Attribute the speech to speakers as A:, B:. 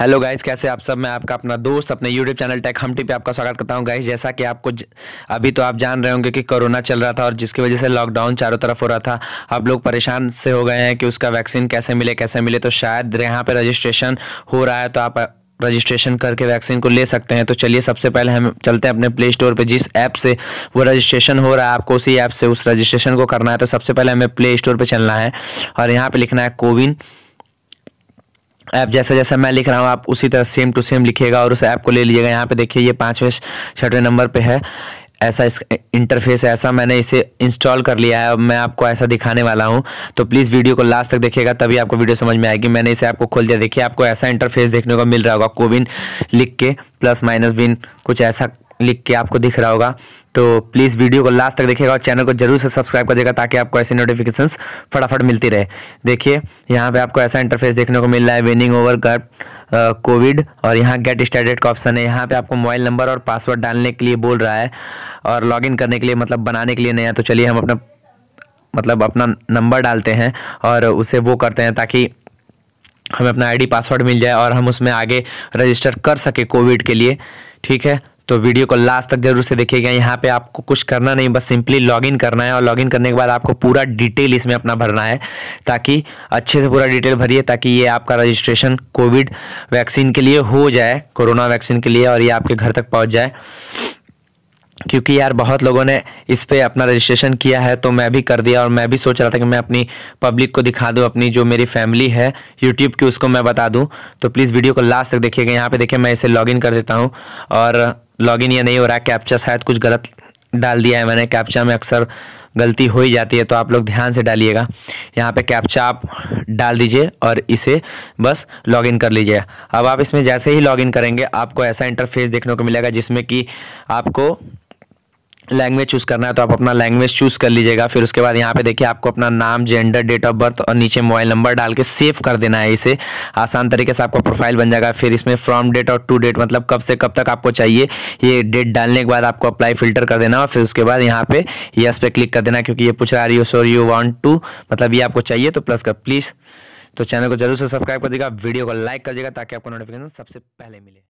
A: hello guys कैसे आप सब मैं आपका अपना दोस्त अपने यूट्यूब चैनल टेक हम टी पे आपका स्वागत करता हूँ गाइज जैसा कि आपको ज... अभी तो आप जान रहे होंगे कि कोरोना चल रहा था और जिसकी वजह से लॉकडाउन चारों तरफ हो रहा था अब लोग परेशान से हो गए हैं कि उसका वैक्सीन कैसे मिले कैसे मिले तो शायद यहाँ पर रजिस्ट्रेशन हो रहा है तो आप रजिस्ट्रेशन करके वैक्सीन को ले सकते हैं तो चलिए सबसे पहले हम चलते हैं अपने प्ले स्टोर पर जिस ऐप से वो रजिस्ट्रेशन हो रहा है आपको उसी ऐप से उस रजिस्ट्रेशन को करना है तो सबसे पहले हमें प्ले स्टोर पर चलना है और यहाँ पर लिखना है कोविन ऐप जैसा जैसा मैं लिख रहा हूँ आप उसी तरह सेम टू सेम लिखिएगा और उस ऐप को ले लीजिएगा यहाँ पे देखिए ये पाँचवें छठवें नंबर पे है ऐसा इस इंटरफेस ऐसा मैंने इसे इंस्टॉल कर लिया है अब मैं आपको ऐसा दिखाने वाला हूँ तो प्लीज़ वीडियो को लास्ट तक देखिएगा तभी आपको वीडियो समझ में आएगी मैंने इसे आपको खोल दिया देखिए आपको ऐसा इंटरफेस देखने को मिल रहा होगा कोविन लिख के प्लस माइनस बिन कुछ ऐसा लिख के आपको दिख रहा होगा तो प्लीज़ वीडियो को लास्ट तक देखिएगा और चैनल को जरूर से सब्सक्राइब कर देगा ताकि आपको ऐसे नोटिफिकेशंस फटाफट मिलती रहे देखिए यहाँ पे आपको ऐसा इंटरफेस देखने को मिल रहा है विनिंग ओवर गट कोविड और यहाँ गेट स्टार्टेड का ऑप्शन है यहाँ पे आपको मोबाइल नंबर और पासवर्ड डालने के लिए बोल रहा है और लॉगिन करने के लिए मतलब बनाने के लिए नया तो चलिए हम अपना मतलब अपना नंबर डालते हैं और उसे वो करते हैं ताकि हमें अपना आईडी पासवर्ड मिल जाए और हम उसमें आगे रजिस्टर कर सके कोविड के लिए ठीक है तो वीडियो को लास्ट तक जरूर से देखिएगा यहाँ पे आपको कुछ करना नहीं बस सिंपली लॉगिन करना है और लॉगिन करने के बाद आपको पूरा डिटेल इसमें अपना भरना है ताकि अच्छे से पूरा डिटेल भरिए ताकि ये आपका रजिस्ट्रेशन कोविड वैक्सीन के लिए हो जाए कोरोना वैक्सीन के लिए और ये आपके घर तक पहुँच जाए क्योंकि यार बहुत लोगों ने इस पर अपना रजिस्ट्रेशन किया है तो मैं भी कर दिया और मैं भी सोच रहा था कि मैं अपनी पब्लिक को दिखा दूँ अपनी जो मेरी फैमिली है यूट्यूब की उसको मैं बता दूँ तो प्लीज़ वीडियो को लास्ट तक देखिएगा यहाँ पे देखिए मैं इसे लॉगिन कर देता हूँ और लॉगिन या नहीं हो रहा है कैप्चा शायद कुछ गलत डाल दिया है मैंने कैप्चा में अक्सर गलती हो ही जाती है तो आप लोग ध्यान से डालिएगा यहाँ पे कैप्चा आप डाल दीजिए और इसे बस लॉगिन कर लीजिए अब आप इसमें जैसे ही लॉगिन करेंगे आपको ऐसा इंटरफेस देखने को मिलेगा जिसमें कि आपको लैंग्वेज चूज़ करना है तो आप अपना लैंग्वेज चूज़ कर लीजिएगा फिर उसके बाद यहाँ पे देखिए आपको अपना नाम जेंडर डेट ऑफ बर्थ और नीचे मोबाइल नंबर डाल के सेव कर देना है इसे आसान तरीके से आपका प्रोफाइल बन जाएगा फिर इसमें फ्रॉम डेट और टू डेट मतलब कब से कब तक आपको चाहिए ये डेट डालने के बाद आपको अप्लाई फिल्टर कर देना और फिर उसके बाद यहाँ पे यस पे क्लिक कर देना क्योंकि ये पूछ रहा है you so you want to मतलब ये आपको चाहिए तो प्लस कर प्लीज़ तो चैनल को जरूर से सब्सक्राइब कर देगा वीडियो को लाइक कर देगा ताकि आपको नोटिफिकेशन सबसे पहले मिले